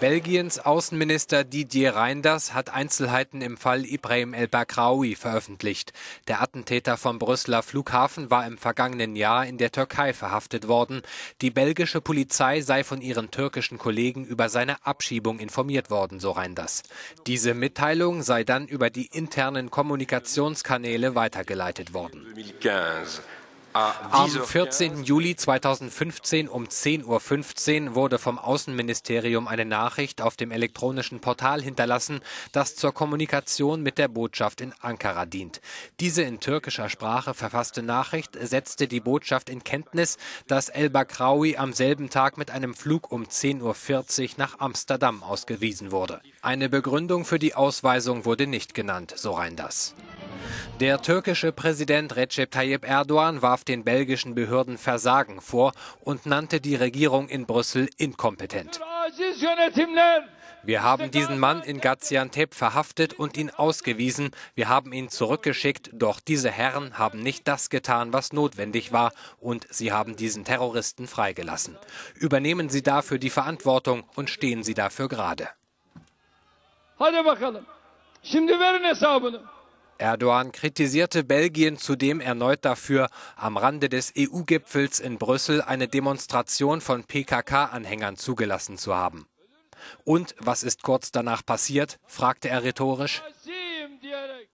Belgiens Außenminister Didier Reinders hat Einzelheiten im Fall Ibrahim El Bakraoui veröffentlicht. Der Attentäter vom Brüsseler Flughafen war im vergangenen Jahr in der Türkei verhaftet worden. Die belgische Polizei sei von ihren türkischen Kollegen über seine Abschiebung informiert worden, so Reinders. Diese Mitteilung sei dann über die internen Kommunikationskanäle weitergeleitet worden. 2015. Ah, am 14. Juli 2015 um 10.15 Uhr wurde vom Außenministerium eine Nachricht auf dem elektronischen Portal hinterlassen, das zur Kommunikation mit der Botschaft in Ankara dient. Diese in türkischer Sprache verfasste Nachricht setzte die Botschaft in Kenntnis, dass El-Bakrawi am selben Tag mit einem Flug um 10.40 Uhr nach Amsterdam ausgewiesen wurde. Eine Begründung für die Ausweisung wurde nicht genannt, so rein das. Der türkische Präsident Recep Tayyip Erdogan warf den belgischen Behörden Versagen vor und nannte die Regierung in Brüssel inkompetent. Wir haben diesen Mann in Gaziantep verhaftet und ihn ausgewiesen. Wir haben ihn zurückgeschickt, doch diese Herren haben nicht das getan, was notwendig war, und sie haben diesen Terroristen freigelassen. Übernehmen Sie dafür die Verantwortung und stehen Sie dafür gerade. Hadi bakalım. Şimdi verin hesabını. Erdogan kritisierte Belgien zudem erneut dafür, am Rande des EU-Gipfels in Brüssel eine Demonstration von PKK-Anhängern zugelassen zu haben. Und was ist kurz danach passiert? fragte er rhetorisch.